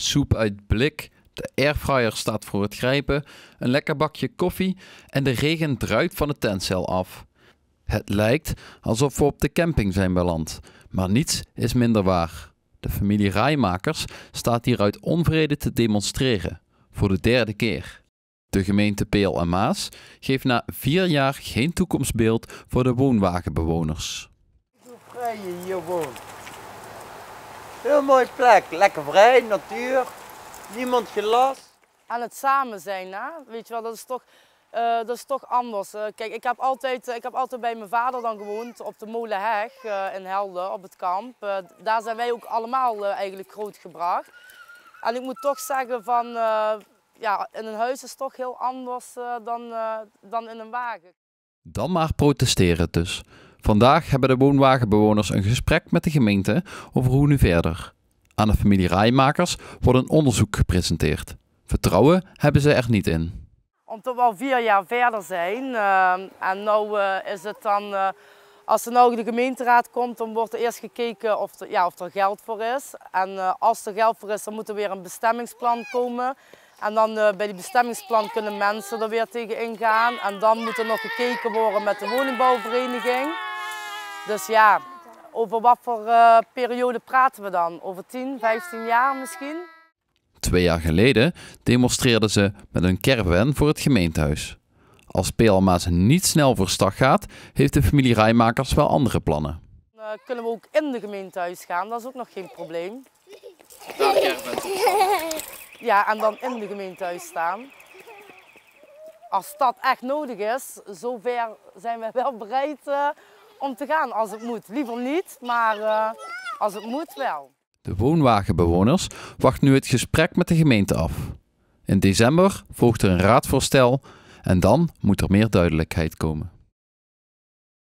soep uit blik, de airfryer staat voor het grijpen, een lekker bakje koffie en de regen druipt van de tentcel af. Het lijkt alsof we op de camping zijn beland, maar niets is minder waar. De familie Rijmakers staat hier uit onvrede te demonstreren, voor de derde keer. De gemeente Peel en Maas geeft na vier jaar geen toekomstbeeld voor de woonwagenbewoners. Hoe ga je hier wonen? Heel mooie plek. Lekker vrij, natuur. Niemand gelast. En het samen zijn, hè? weet je wel, dat is toch, eh, dat is toch anders. kijk, ik heb, altijd, eh, ik heb altijd bij mijn vader dan gewoond op de Molenheg eh, in Helden, op het kamp. daar zijn wij ook allemaal eigenlijk grootgebracht. En ik moet toch zeggen van, ja, in een huis is toch heel anders dan, dan in een wagen. Dan maar protesteren dus. Vandaag hebben de woonwagenbewoners een gesprek met de gemeente over hoe nu verder. Aan de familie Rijmakers wordt een onderzoek gepresenteerd. Vertrouwen hebben ze er niet in. Omdat we al vier jaar verder zijn eh, en nu eh, is het dan... Eh, als er nou de gemeenteraad komt, dan wordt er eerst gekeken of, ja, of er geld voor is. En als er geld voor is, dan moet er weer een bestemmingsplan komen. En dan bij die bestemmingsplan kunnen mensen er weer tegen ingaan. En dan moet er nog gekeken worden met de woningbouwvereniging. Dus ja, over wat voor eh, periode praten we dan? Over 10, 15 jaar misschien? Twee jaar geleden demonstreerden ze met een caravan voor het gemeentehuis. Als Pelma's niet snel voor stag gaat, heeft de familie Rijmakers wel andere plannen. Uh, kunnen we ook in de gemeentehuis gaan, dat is ook nog geen probleem. Daar we. Ja, en dan in de gemeentehuis staan. Als dat echt nodig is, zover zijn we wel bereid eh, om te gaan als het moet. Liever niet, maar eh, als het moet wel. De woonwagenbewoners wachten nu het gesprek met de gemeente af. In december volgt er een raadvoorstel en dan moet er meer duidelijkheid komen.